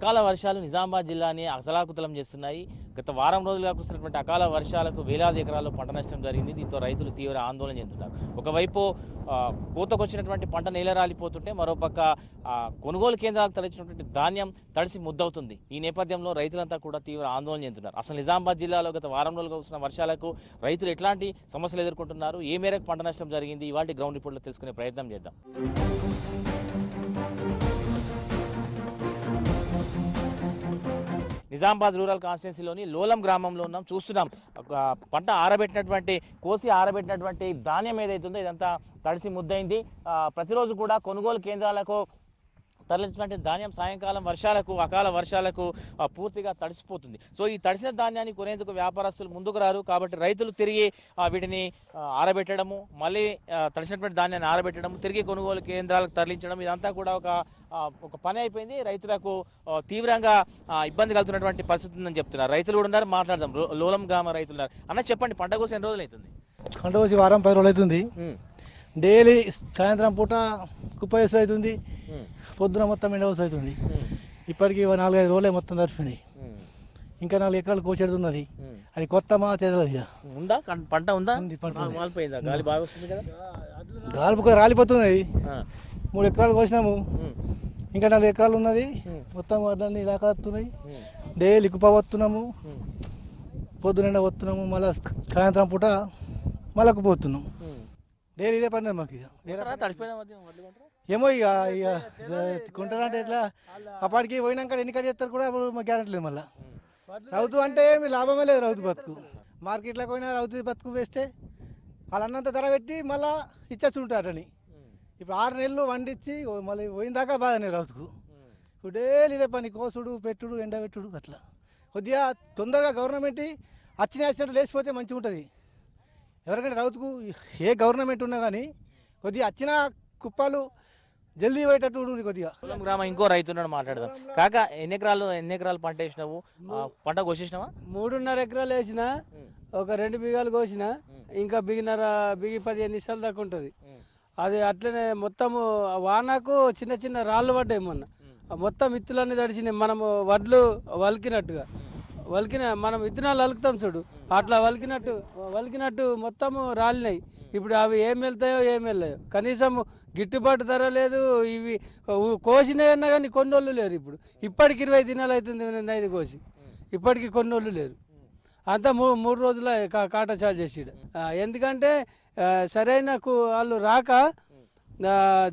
అకాల వర్షాలు నిజామాబాద్ జిల్లాని అసలాకుతలం చేస్తున్నాయి గత వారం రోజులుగా కురిసినటువంటి అకాల వర్షాలకు వేలాది ఎకరాల్లో పంట నష్టం జరిగింది దీంతో రైతులు తీవ్ర ఆందోళన చెందుతున్నారు ఒకవైపు కూతకొచ్చినటువంటి పంట నేల రాలిపోతుంటే మరోపక్క కొనుగోలు కేంద్రాలకు తడిచినటువంటి ధాన్యం తడిసి ముద్దవుతుంది ఈ నేపథ్యంలో రైతులంతా కూడా తీవ్ర ఆందోళన చెందుతున్నారు అసలు నిజామాబాద్ జిల్లాలో గత వారం రోజులుగా వస్తున్న వర్షాలకు రైతులు ఎట్లాంటి సమస్యలు ఎదుర్కొంటున్నారు ఏ మేరకు పంట నష్టం జరిగింది ఇవాళ గ్రౌండ్ రిపోర్ట్లో తెలుసుకునే ప్రయత్నం చేద్దాం నిజామాబాద్ రూరల్ కాన్స్టిట్యున్సీలోని లోలం గ్రామంలో ఉన్నాం చూస్తున్నాం పంట ఆరబెట్టినటువంటి కోసి ఆరబెట్టినటువంటి ధాన్యం ఏదైతుందో ఇదంతా తడిసి ముద్దయింది ప్రతిరోజు కూడా కొనుగోలు కేంద్రాలకు తరలించినటువంటి ధాన్యం సాయంకాలం వర్షాలకు అకాల వర్షాలకు పూర్తిగా తడిసిపోతుంది సో ఈ తడిసిన ధాన్యాన్ని కొనేందుకు వ్యాపారస్తులు ముందుకు రారు కాబట్టి రైతులు తిరిగి వీటిని ఆరబెట్టడము మళ్ళీ తడిసినటువంటి ధాన్యాన్ని ఆరబెట్టడము తిరిగి కొనుగోలు కేంద్రాలకు తరలించడం ఇదంతా కూడా ఒక ఒక పని అయిపోయింది రైతులకు తీవ్రంగా ఇబ్బంది కలుగుతున్నటువంటి పరిస్థితి ఉందని చెప్తున్నారు రైతులు కూడా ఉన్నారు మాట్లాడదాం లోలం గ్రామ రైతులు ఉన్నారు అన్న చెప్పండి పంట కోసం ఎన్ని రోజులు అవుతుంది పంట కోసి వారం పది రోజులు అవుతుంది డైలీ సాయంత్రం పూట కుప్ప వేసు అవుతుంది పొద్దున మొత్తం ఎండ వేసు అవుతుంది ఇప్పటికీ నాలుగైదు రోజులే మొత్తం తరిపినాయి ఇంకా నాలుగు ఎకరాలు కోసేది అది కొత్త మా తెలియదు ఉందా పంట ఉందా గాలి బాగా వస్తుంది కదా గాలిపు రాలిపోతున్నది మూడు ఎకరాలు కోసినాము ఇంకా నాలుగు ఎకరాలు ఉన్నది మొత్తం వాటిని కాస్తున్నాయి డైలీ కుప్ప వస్తున్నాము పొద్దున వస్తున్నాము మళ్ళీ సాయంత్రం పూట మళ్ళీ కుప్ప పోతున్నాము డైలీ ఇదే పని మాకు ఏమో ఇక ఇక అంటే ఎట్లా అప్పటికి పోయినాక ఎన్నికలు చేస్తారు కూడా అప్పుడు మాకు గ్యారెంటీ లేదు మళ్ళీ రౌతు అంటే ఏమి లాభమే లేదు రౌతు బతుకు మార్కెట్లోకి పోయినా రౌతు బతుకు వేస్తే వాళ్ళు అన్నంత ధర పెట్టి మళ్ళా మళ్ళీ ఇచ్చేస్తుంటారని ఇప్పుడు ఆరు నెలలు వండిచ్చి మళ్ళీ పోయిన దాకా బాధనే రౌతుకు ఇప్పుడు డైలీ ఇదే పని కోసుడు పెట్టుడు ఎండబెట్టుడు అట్లా కొద్దిగా తొందరగా గవర్నమెంట్ వచ్చిన యాక్సిడెంట్ లేచిపోతే మంచిగా ఉంటుంది ఎవరికంటే రైతుకు ఏ గవర్నమెంట్ ఉన్నా కానీ కొద్దిగా వచ్చిన కుప్పలు జల్దీ పోయేటట్టు కొద్దిగా గ్రామ ఇంకో రైతు ఉన్నాడు మాట్లాడదాం కాక ఎన్ని ఎకరాలు ఎన్ని ఎకరాలు పంట వేసినావు పంట కోసేసినావా మూడున్నర ఎకరాలు వేసిన ఒక రెండు బిగాలు కోసిన ఇంకా బిగినర బిగి పదిహేను నిమిషాలు దాకా ఉంటుంది అది అట్లనే మొత్తము వానకు చిన్న చిన్న రాళ్ళు పడ్డాయి మొన్న మొత్తం విత్తులన్నీ తడిచినాయి మనము వడ్లు వలికినట్టుగా వలికిన మనం విత్తనాలు అలుకుతాం చూడు అట్లా వలికినట్టు వలికినట్టు మొత్తం రాలినాయి ఇప్పుడు అవి ఏం వెళ్తాయో ఏం వెళ్ళాయో కనీసం గిట్టుబాటు ధర లేదు ఇవి కోసినాయన్నా కానీ కొన్నోళ్ళు లేరు ఇప్పుడు ఇప్పటికి ఇరవై దినాలు అవుతుంది నైదు కోసి ఇప్పటికి కొన్నోళ్ళు లేరు అంతా మూ మూడు రోజుల చార్జ్ చేసిడు ఎందుకంటే సరైన వాళ్ళు రాక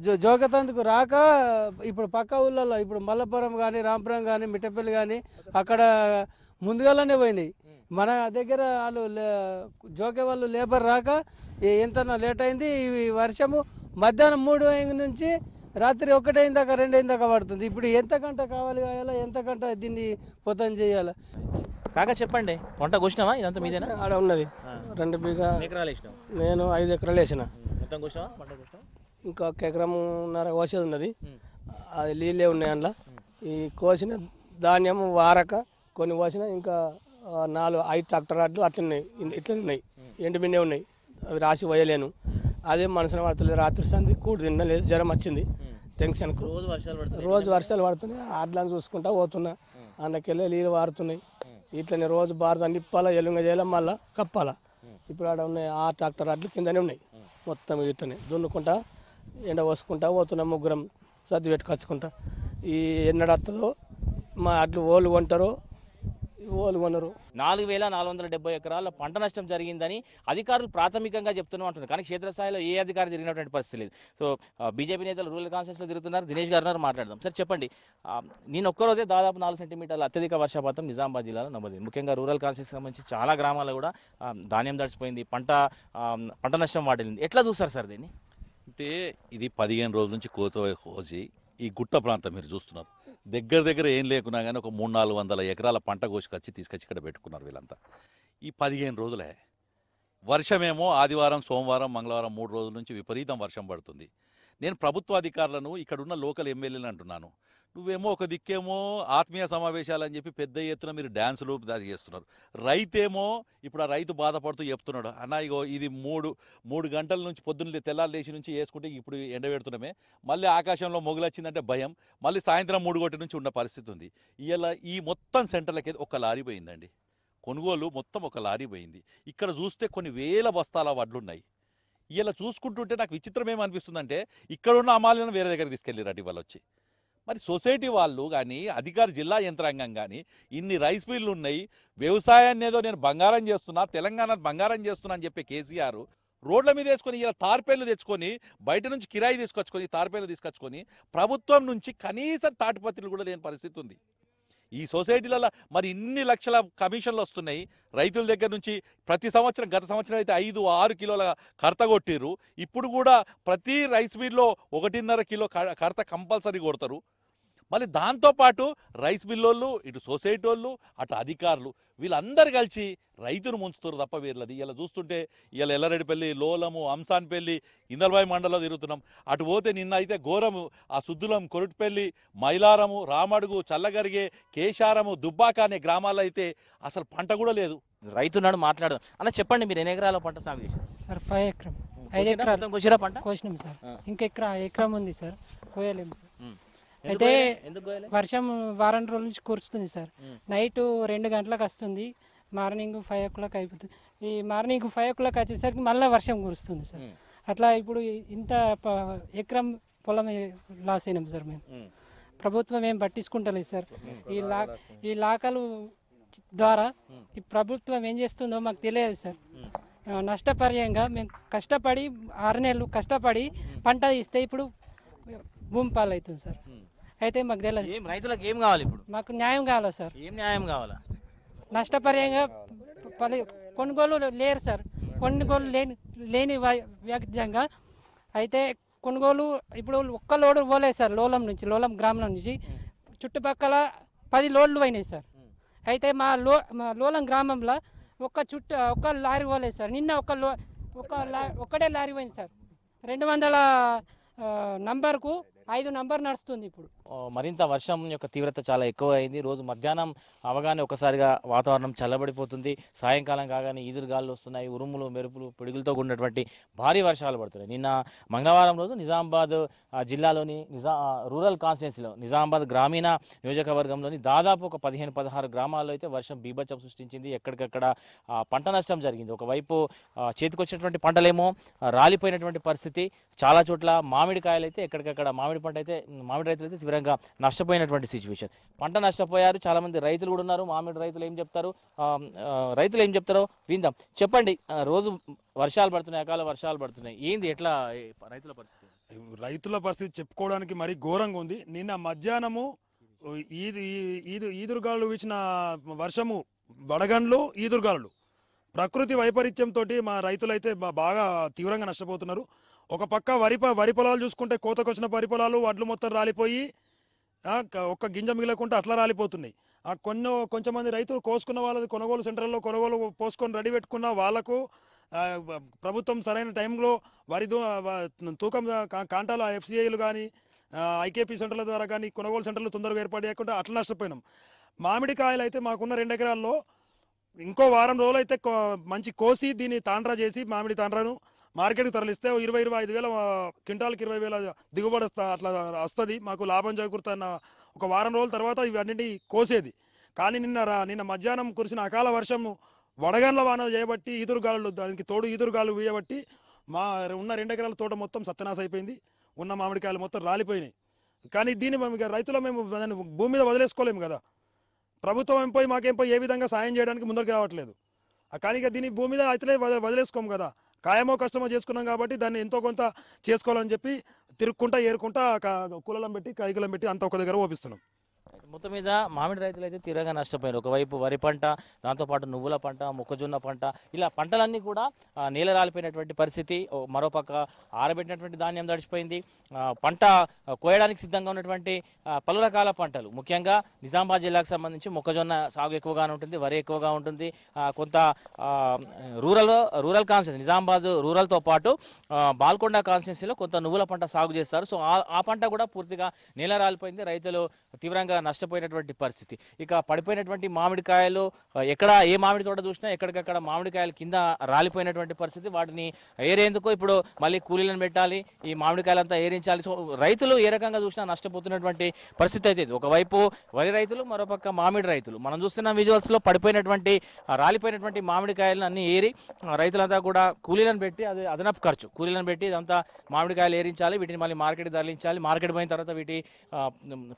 జో జోగతందుకు రాక ఇప్పుడు పక్క ఊళ్ళల్లో ఇప్పుడు మల్లపురం కానీ రాంపురం కానీ మిట్టపల్లి కానీ అక్కడ ముందుగానే పోయినాయి మన దగ్గర వాళ్ళు జోకే వాళ్ళు లేబర్ రాక ఎంత లేట్ అయింది ఈ వర్షము మధ్యాహ్నం మూడు నుంచి రాత్రి ఒకటైన దాకా రెండు అయిన దాకా పడుతుంది ఇప్పుడు ఎంత గంట కావాలి కాయాలా ఎంత గంట దీన్ని పొతం చేయాలా కాక చెప్పండి వంట కూర్చున్నావా ఇదంతా మీదేనా ఆడ ఉన్నది రెండు బీగా ఎకరాలు వేసిన నేను ఐదు ఎకరాలు వేసిన మొత్తం కూర్చున్నా పంట కూర్చున్నా ఇంకా ఒక ఎకరంన్నర కోసేది ఉన్నది అది నీళ్ళే ఉన్నాయి అందులో ఈ కోసిన ధాన్యం వారక కొన్ని పోసినా ఇంకా నాలుగు ఐదు ట్రాక్టర్ అడ్లు అట్లున్నాయి ఇట్లనే ఉన్నాయి ఎండుమిన్నే ఉన్నాయి అవి రాసి పోయలేను అదే మనసున పడతలేదు రాత్రి సంది కూడు తినలేదు జ్వరం వచ్చింది టెన్షన్ రోజు వర్షాలు పడుతుంది రోజు వర్షాలు పడుతున్నాయి అడ్లను చూసుకుంటా పోతున్నా అందుకెళ్ళి నీళ్ళు వారుతున్నాయి ఇట్లనే రోజు బారదాన్ని నిప్పాలా ఎలుంగ చేయాలా మళ్ళా కప్పాలా ఇప్పుడు ఆడ ఉన్నాయి ఆ ట్రాక్టర్ అడ్లు కిందనే ఉన్నాయి మొత్తం ఇట్లనే దున్నుకుంటా ఎండ పోసుకుంటా పోతున్నాం ముగ్గురం సర్ది పెట్టుకొచ్చుకుంటా ఈ ఎన్నడత్తదో మా అట్లు ఓళ్ళు కొంటారో ఇవ్వాలన్నారు నాలుగు వేల నాలుగు వందల డెబ్బై ఎకరాల పంట నష్టం జరిగిందని అధికారులు ప్రాథమికంగా చెప్తున్నాం అంటున్నారు కానీ క్షేత్రస్థాయిలో ఏ అధికారి జరిగినటువంటి పరిస్థితి లేదు సో బీజేపీ నేతలు రూరల్ కాన్ఫరెన్స్లో తిరుగుతున్నారు దినేష్ గారు మాట్లాడదాం సార్ చెప్పండి నేను ఒక్కరోజే దాదాపు నాలుగు సెంటీమీటర్ల అత్యధిక వర్షపాతం నిజామాబాద్ జిల్లాలో నమోదైంది ముఖ్యంగా రూరల్ కాన్ఫరెన్స్ సంబంధించి చాలా గ్రామాల్లో కూడా ధాన్యం దడిచిపోయింది పంట పంట నష్టం వాటిల్లింది ఎట్లా చూస్తారు సార్ దీన్ని అంటే ఇది పదిహేను రోజుల నుంచి కోత కోసి ఈ గుట్ట ప్రాంతం మీరు చూస్తున్నారు దగ్గర దగ్గర ఏం లేకున్నా కానీ ఒక మూడు నాలుగు వందల ఎకరాల పంట కోసుకొచ్చి తీసుకొచ్చి ఇక్కడ పెట్టుకున్నారు వీళ్ళంతా ఈ పదిహేను రోజులే వర్షమేమో ఆదివారం సోమవారం మంగళవారం మూడు రోజుల నుంచి విపరీతం వర్షం పడుతుంది నేను ప్రభుత్వ అధికారులను ఇక్కడున్న లోకల్ ఎమ్మెల్యేలు అంటున్నాను నువ్వేమో ఒక దిక్కేమో ఆత్మీయ సమావేశాలు అని చెప్పి పెద్ద ఎత్తున మీరు డ్యాన్సులు దాని చేస్తున్నారు రైతేమో ఇప్పుడు ఆ రైతు బాధపడుతూ చెప్తున్నాడు అన్న ఇగో ఇది మూడు మూడు గంటల నుంచి పొద్దున్న తెల్లారు లేచి నుంచి వేసుకుంటే ఇప్పుడు ఎండబెడుతున్నామే మళ్ళీ ఆకాశంలో మొగులొచ్చిందంటే భయం మళ్ళీ సాయంత్రం మూడు గంటల నుంచి ఉన్న పరిస్థితి ఉంది ఇలా ఈ మొత్తం సెంటర్లకి ఒక లారీ పోయిందండి కొనుగోలు మొత్తం ఒక లారీ పోయింది ఇక్కడ చూస్తే కొన్ని వేల బస్తాల వడ్లున్నాయి ఇలా చూసుకుంటుంటే నాకు విచిత్రం ఏమనిపిస్తుందంటే ఉన్న అమాలను వేరే దగ్గర తీసుకెళ్ళిరాటి వాళ్ళు వచ్చి మరి సొసైటీ వాళ్ళు కానీ అధికార జిల్లా యంత్రాంగం కానీ ఇన్ని రైస్ మిల్లు ఉన్నాయి వ్యవసాయాన్ని ఏదో నేను బంగారం చేస్తున్నా తెలంగాణ బంగారం చేస్తున్నా అని చెప్పి కేసీఆర్ రోడ్ల మీద వేసుకొని ఇలా తార్పేలు తెచ్చుకొని బయట నుంచి కిరాయి తీసుకొచ్చుకొని తార్పేలు తీసుకొచ్చుకొని ప్రభుత్వం నుంచి కనీసం తాటిపత్రులు కూడా లేని పరిస్థితి ఉంది ఈ సొసైటీలలో మరి ఇన్ని లక్షల కమిషన్లు వస్తున్నాయి రైతుల దగ్గర నుంచి ప్రతి సంవత్సరం గత సంవత్సరం అయితే ఐదు ఆరు కిలోల కడత కొట్టిర్రు ఇప్పుడు కూడా ప్రతి రైస్ మిల్లో ఒకటిన్నర కిలో కడత కంపల్సరీ కొడతారు మళ్ళీ దాంతోపాటు రైస్ మిల్లోళ్ళు ఇటు సొసైటీ వాళ్ళు అటు అధికారులు వీళ్ళందరూ కలిసి రైతును ముంచుతారు తప్ప వీళ్ళది ఇలా చూస్తుంటే ఇలా ఎల్లరెడ్డిపల్లి లోలము అంసాన్పల్లి ఇందల్బాయి మండలం తిరుగుతున్నాం అటు పోతే నిన్న అయితే ఘోరము ఆ సుద్దులం కొరుటిపల్లి మైలారము రామడుగు చల్లగరిగే కేశారము దుబ్బాక అనే గ్రామాల్లో అయితే అసలు పంట కూడా లేదు రైతు నాడు మాట్లాడదాం అలా చెప్పండి మీరు ఎన్ని ఎకరాల పంట సాగు సార్ ఫైవ్ ఎకరం ఐదు ఎకరాలు పంట కోసినాం సార్ ఇంకా ఎకరం ఉంది సార్ కోయలేము సార్ అయితే వర్షం వారం రోజుల నుంచి కురుస్తుంది సార్ నైట్ రెండు గంటలకు వస్తుంది మార్నింగ్ ఫైవ్ ఓ క్లాక్ అయిపోతుంది ఈ మార్నింగ్ ఫైవ్ ఓ క్లాక్ వచ్చేసరికి మళ్ళీ వర్షం కురుస్తుంది సార్ అట్లా ఇప్పుడు ఇంత ఎకరం పొలం లాస్ అయినాం సార్ మేము ప్రభుత్వం ఏం పట్టించుకుంటలేదు సార్ ఈ లా ఈ లాకలు ద్వారా ఈ ప్రభుత్వం ఏం చేస్తుందో మాకు తెలియదు సార్ నష్టపర్యంగా మేము కష్టపడి ఆరు నెలలు కష్టపడి పంట ఇస్తే ఇప్పుడు భూమి పాలవుతుంది సార్ అయితే మాకు తెలియదు ఏం రైతులకు ఏం కావాలి ఇప్పుడు మాకు న్యాయం కావాలా సార్ ఏం న్యాయం కావాలా నష్టపర్యంగా పలి కొనుగోలు లేరు సార్ కొనుగోలు లేని లేని వ్యాఖ్యంగా అయితే కొనుగోలు ఇప్పుడు ఒక్క లోడు పోలేదు సార్ లోలం నుంచి లోలం గ్రామం నుంచి చుట్టుపక్కల పది లోడ్లు పోయినాయి సార్ అయితే మా లో మా లోలం గ్రామంలో ఒక్క చుట్ట ఒక్క లారీ పోలేదు సార్ నిన్న ఒక్క లో ఒక్క లారీ ఒక్కడే లారీ పోయింది సార్ రెండు వందల నంబర్కు ఐదు నంబర్ నడుస్తుంది ఇప్పుడు మరింత వర్షం యొక్క తీవ్రత చాలా ఎక్కువ అయింది రోజు మధ్యాహ్నం అవగానే ఒకసారిగా వాతావరణం చల్లబడిపోతుంది సాయంకాలం కాగానే గాలు వస్తున్నాయి ఉరుములు మెరుపులు పిడుగులతో కూడినటువంటి భారీ వర్షాలు పడుతున్నాయి నిన్న మంగళవారం రోజు నిజామాబాద్ జిల్లాలోని నిజా రూరల్ కాన్స్టిట్యున్సీలో నిజామాబాద్ గ్రామీణ నియోజకవర్గంలోని దాదాపు ఒక పదిహేను పదహారు గ్రామాల్లో అయితే వర్షం బీభత్సం సృష్టించింది ఎక్కడికక్కడ పంట నష్టం జరిగింది ఒకవైపు చేతికొచ్చినటువంటి పంటలేమో రాలిపోయినటువంటి పరిస్థితి చాలా చోట్ల మామిడికాయలు అయితే ఎక్కడికక్కడ మామిడి మామిడి పంట అయితే మామిడి రైతులు అయితే తీవ్రంగా నష్టపోయినటువంటి సిచ్యువేషన్ పంట నష్టపోయారు చాలామంది రైతులు కూడా ఉన్నారు మామిడి రైతులు ఏం చెప్తారు రైతులు ఏం చెప్తారో విందాం చెప్పండి రోజు వర్షాలు పడుతున్నాయి అకాల వర్షాలు పడుతున్నాయి ఏంది ఎట్లా రైతుల పరిస్థితి రైతుల పరిస్థితి చెప్పుకోవడానికి మరీ ఘోరంగా ఉంది నిన్న మధ్యాహ్నము ఈదు ఈదు ఈదురుగాలు వీచిన వర్షము వడగండ్లు ఈదురుగాలు ప్రకృతి వైపరీత్యంతో మా రైతులైతే బాగా తీవ్రంగా నష్టపోతున్నారు ఒక పక్క వరి వరి పొలాలు చూసుకుంటే కోతకొచ్చిన వరి పొలాలు వడ్లు మొత్తం రాలిపోయి ఒక్క గింజ మిగలకుండా అట్లా రాలిపోతున్నాయి ఆ కొన్ని కొంచెంమంది రైతులు కోసుకున్న వాళ్ళది కొనుగోలు సెంటర్లో కొనుగోలు పోసుకొని రెడీ పెట్టుకున్న వాళ్ళకు ప్రభుత్వం సరైన టైంలో వరి తూకం కాంటాలు ఎఫ్సిఐలు కానీ ఐకేపీ సెంటర్ల ద్వారా కానీ కొనుగోలు సెంటర్లు తొందరగా ఏర్పాటు చేయకుండా అట్లా నష్టపోయినాం మామిడికాయలు అయితే మాకున్న రెండు ఎకరాల్లో ఇంకో వారం రోజులు అయితే మంచి కోసి దీన్ని తాండ్రా చేసి మామిడి తాండ్రాను మార్కెట్కి తరలిస్తే ఇరవై ఇరవై ఐదు వేల క్వింటాల్కి ఇరవై వేల దిగుబడి అట్లా వస్తుంది మాకు లాభం చేకూరుతున్న ఒక వారం రోజుల తర్వాత ఇవన్నీ కోసేది కానీ నిన్న నిన్న మధ్యాహ్నం కురిసిన అకాల వర్షము వడగండ్ల వాన చేయబట్టి ఈదురుగాలు దానికి తోడు ఈదురుగాలు వేయబట్టి మా ఉన్న రెండు ఎకరాల తోట మొత్తం సత్యనాశ అయిపోయింది ఉన్న మామిడికాయలు మొత్తం రాలిపోయినాయి కానీ దీన్ని మేము రైతులు మేము దాన్ని భూమి మీద వదిలేసుకోలేము కదా ప్రభుత్వం మాకేం పోయి ఏ విధంగా సాయం చేయడానికి ముందరికి రావట్లేదు కానీ దీన్ని దీని భూమి మీద అయితే వదిలేసుకోము కదా ఖాయమో కష్టమో చేసుకున్నాం కాబట్టి దాన్ని ఎంతో కొంత చేసుకోవాలని చెప్పి తిరుక్కుంటా ఏరుకుంటా కులలం పెట్టి కైకులం పెట్టి అంత ఒక దగ్గర ఓపిస్తున్నాం మొత్తం మీద మామిడి రైతులు అయితే తీవ్రంగా నష్టపోయారు ఒకవైపు వరి పంట దాంతోపాటు నువ్వుల పంట మొక్కజొన్న పంట ఇలా పంటలన్నీ కూడా నేల రాలిపోయినటువంటి పరిస్థితి మరోపక్క ఆరబెట్టినటువంటి ధాన్యం దడిచిపోయింది పంట కోయడానికి సిద్ధంగా ఉన్నటువంటి పలు రకాల పంటలు ముఖ్యంగా నిజామాబాద్ జిల్లాకు సంబంధించి మొక్కజొన్న సాగు ఎక్కువగానే ఉంటుంది వరి ఎక్కువగా ఉంటుంది కొంత రూరల్ రూరల్ కాన్స్టిట్యూన్సీ నిజామాబాద్ రూరల్తో పాటు బాల్కొండ కాన్స్టిట్యూన్సీలో కొంత నువ్వుల పంట సాగు చేస్తారు సో ఆ పంట కూడా పూర్తిగా నేల రాలిపోయింది రైతులు తీవ్రంగా నష్టం నష్టపోయినటువంటి పరిస్థితి ఇక పడిపోయినటువంటి మామిడికాయలు ఎక్కడ ఏ మామిడి తోట చూసినా ఎక్కడికక్కడ మామిడికాయలు కింద రాలిపోయినటువంటి పరిస్థితి వాటిని ఏరేందుకు ఇప్పుడు మళ్ళీ కూలీలను పెట్టాలి ఈ మామిడికాయలంతా ఏరించాలి సో రైతులు ఏ రకంగా చూసినా నష్టపోతున్నటువంటి పరిస్థితి అయితే ఒకవైపు వరి రైతులు మరోపక్క మామిడి రైతులు మనం చూస్తున్న విజువల్స్లో పడిపోయినటువంటి రాలిపోయినటువంటి మామిడికాయలను అన్ని ఏరి రైతులంతా కూడా కూలీలను పెట్టి అది అదనపు ఖర్చు కూలీలను పెట్టి ఇదంతా మామిడికాయలు ఏరించాలి వీటిని మళ్ళీ మార్కెట్ తరలించాలి మార్కెట్ పోయిన తర్వాత వీటి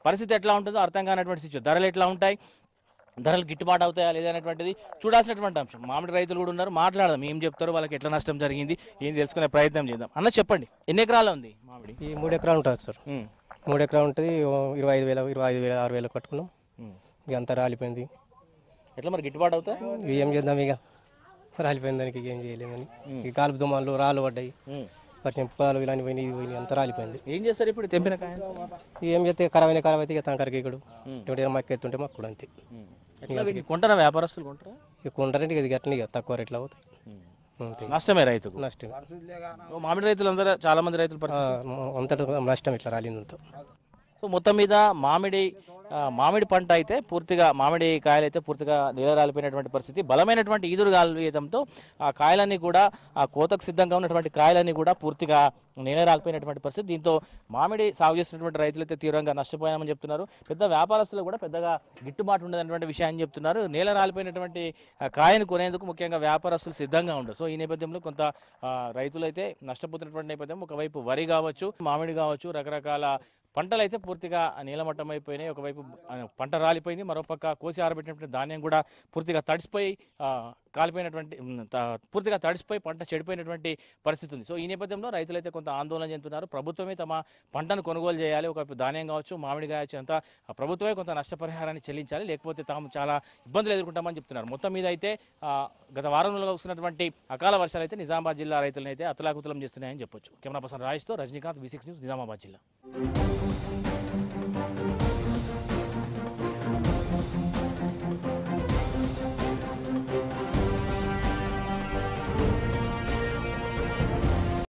పరిస్థితి ఎట్లా ఉంటుందో అర్థం అనేటువంటి సిచ్యువేషన్ ధరలు ఎట్లా ఉంటాయి ధరలు గిట్టుబాటు అవుతాయా లేదనేటువంటిది చూడాల్సినటువంటి అంశం మామిడి రైతులు కూడా ఉన్నారు మాట్లాడదాం ఏం చెప్తారు వాళ్ళకి ఎట్లా నష్టం జరిగింది ఏం తెలుసుకునే ప్రయత్నం చేద్దాం అన్న చెప్పండి ఎన్ని ఎకరాలు ఉంది మామిడి ఈ మూడు ఎకరాలు ఉంటుంది సార్ మూడు ఎకరాలు ఉంటుంది ఇరవై ఐదు వేల ఇరవై ఐదు వేల ఆరు వేలు కట్టుకున్నాం ఇక అంతా రాలిపోయింది ఎట్లా మరి గిట్టుబాటు అవుతాయి ఏం చేద్దాం ఇక రాలిపోయిన దానికి ఏం చేయలేమని ఈ కాలుపు దుమాలు రాళ్ళు పడ్డాయి పరిచయం పొలాలు ఇలాంటి పోయినాయి ఇది పోయినాయి అంతా రాలిపోయింది ఏం చేస్తారు ఇప్పుడు తెంపిన ఏం చేస్తే ఖరాబైన ఖరాబ్ అయితే ఇక తంకరికి ఇక్కడ ఇటువంటి మాకు ఎత్తుంటే మాకు కూడా అంతే కొంటారా వ్యాపారస్తులు కొంటారా ఇక కొంటారంటే ఇది గట్లని ఇక తక్కువ రేట్లు అవుతాయి నష్టమే రైతు నష్టం మామిడి రైతులు అందరూ చాలా మంది రైతులు అంతటా నష్టం ఇట్లా రాలిందంతా సో మొత్తం మీద మామిడి మామిడి పంట అయితే పూర్తిగా మామిడి కాయలు అయితే పూర్తిగా నీలరాలిపోయినటువంటి పరిస్థితి బలమైనటువంటి ఈదురు వేయడంతో ఆ కాయలన్నీ కూడా ఆ కోతకు సిద్ధంగా ఉన్నటువంటి కాయలన్నీ కూడా పూర్తిగా నేనే రాకపోయినటువంటి పరిస్థితి దీంతో మామిడి సాగు చేసినటువంటి రైతులైతే తీవ్రంగా నష్టపోయామని చెప్తున్నారు పెద్ద వ్యాపారస్తులు కూడా పెద్దగా గిట్టుబాటు ఉండదన్నటువంటి విషయాన్ని చెప్తున్నారు నేల రాలిపోయినటువంటి కాయను కొనేందుకు ముఖ్యంగా వ్యాపారస్తులు సిద్ధంగా ఉండరు సో ఈ నేపథ్యంలో కొంత రైతులైతే నష్టపోతున్నటువంటి నేపథ్యం ఒకవైపు వరి కావచ్చు మామిడి కావచ్చు రకరకాల పంటలు అయితే పూర్తిగా నీలమట్టం అయిపోయినాయి ఒకవైపు పంట రాలిపోయింది మరోపక్క కోసి ఆరబెట్టినటువంటి ధాన్యం కూడా పూర్తిగా తడిసిపోయి కాలిపోయినటువంటి పూర్తిగా తడిసిపోయి పంట చెడిపోయినటువంటి పరిస్థితి ఉంది సో ఈ నేపథ్యంలో రైతులైతే కొంత ఆందోళన చెందుతున్నారు ప్రభుత్వమే తమ పంటను కొనుగోలు చేయాలి ఒక ధాన్యం కావచ్చు మామిడి కావచ్చు అంత ప్రభుత్వమే కొంత నష్టపరిహారాన్ని చెల్లించాలి లేకపోతే తాము చాలా ఇబ్బందులు ఎదుర్కొంటామని చెప్తున్నారు మొత్తం మీద అయితే గత వారం రోజులుగా వస్తున్నటువంటి అకాల వర్షాలు అయితే నిజామాబాద్ జిల్లా రైతులను అయితే అతలాకుతలం చేస్తున్నాయని చెప్పొచ్చు కెమెరా పర్సన్ రాజేష్తో రజనీకాంత్ బీ న్యూస్ నిజామాబాద్ జిల్లా